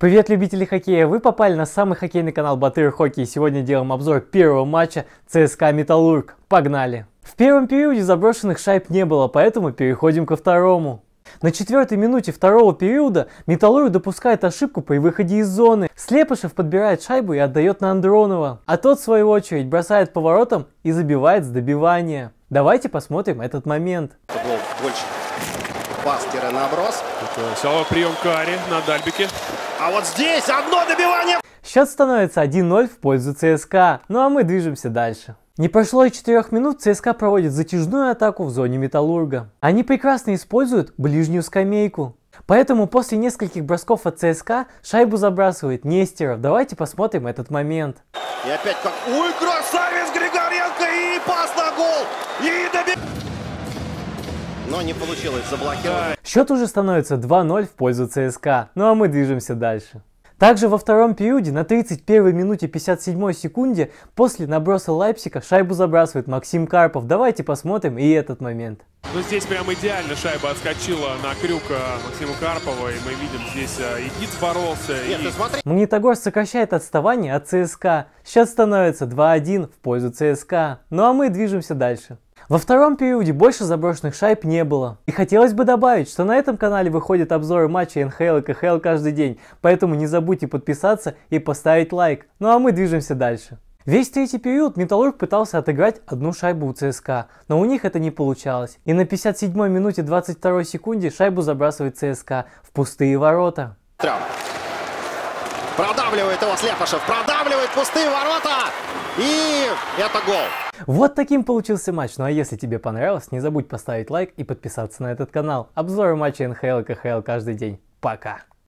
Привет, любители хоккея! Вы попали на самый хоккейный канал Батыр Хоккей. Сегодня делаем обзор первого матча ЦСКА Металлург. Погнали! В первом периоде заброшенных шайб не было, поэтому переходим ко второму. На четвертой минуте второго периода Металлург допускает ошибку при выходе из зоны. Слепышев подбирает шайбу и отдает на Андронова, а тот в свою очередь бросает поворотом и забивает с добивания. Давайте посмотрим этот момент. Это было больше Баскера на оброс. Это прием Кари на Дальбике. А вот здесь одно добивание. Счет становится 1-0 в пользу ЦСКА. Ну а мы движемся дальше. Не прошло и 4 минут, ЦСКА проводит затяжную атаку в зоне Металлурга. Они прекрасно используют ближнюю скамейку. Поэтому после нескольких бросков от ЦСКА шайбу забрасывает Нестеров. Давайте посмотрим этот момент. И опять как... Ой, красавец Григоренко! И пас на гол! И добивает! но не получилось заблокировать. Счет уже становится 2-0 в пользу ЦСКА. Ну а мы движемся дальше. Также во втором периоде на 31 минуте 57 секунде после наброса Лайпсика шайбу забрасывает Максим Карпов. Давайте посмотрим и этот момент. Ну здесь прям идеально шайба отскочила на крюк э, Максима Карпова, и мы видим здесь э, и боролся, Нет, и... смотри... Магнитогорск сокращает отставание от ЦСКА. Счет становится 2-1 в пользу ЦСКА. Ну а мы движемся дальше. Во втором периоде больше заброшенных шайб не было. И хотелось бы добавить, что на этом канале выходят обзоры матчей НХЛ и КХЛ каждый день, поэтому не забудьте подписаться и поставить лайк. Ну а мы движемся дальше. Весь третий период Металлург пытался отыграть одну шайбу у ЦСКА, но у них это не получалось. И на 57-й минуте 22 секунде шайбу забрасывает ЦСКА в пустые ворота. Продавливает его Слепашев, продавливает пустые ворота! И это гол. Вот таким получился матч. Ну а если тебе понравилось, не забудь поставить лайк и подписаться на этот канал. Обзоры матча НХЛ и КХЛ каждый день. Пока!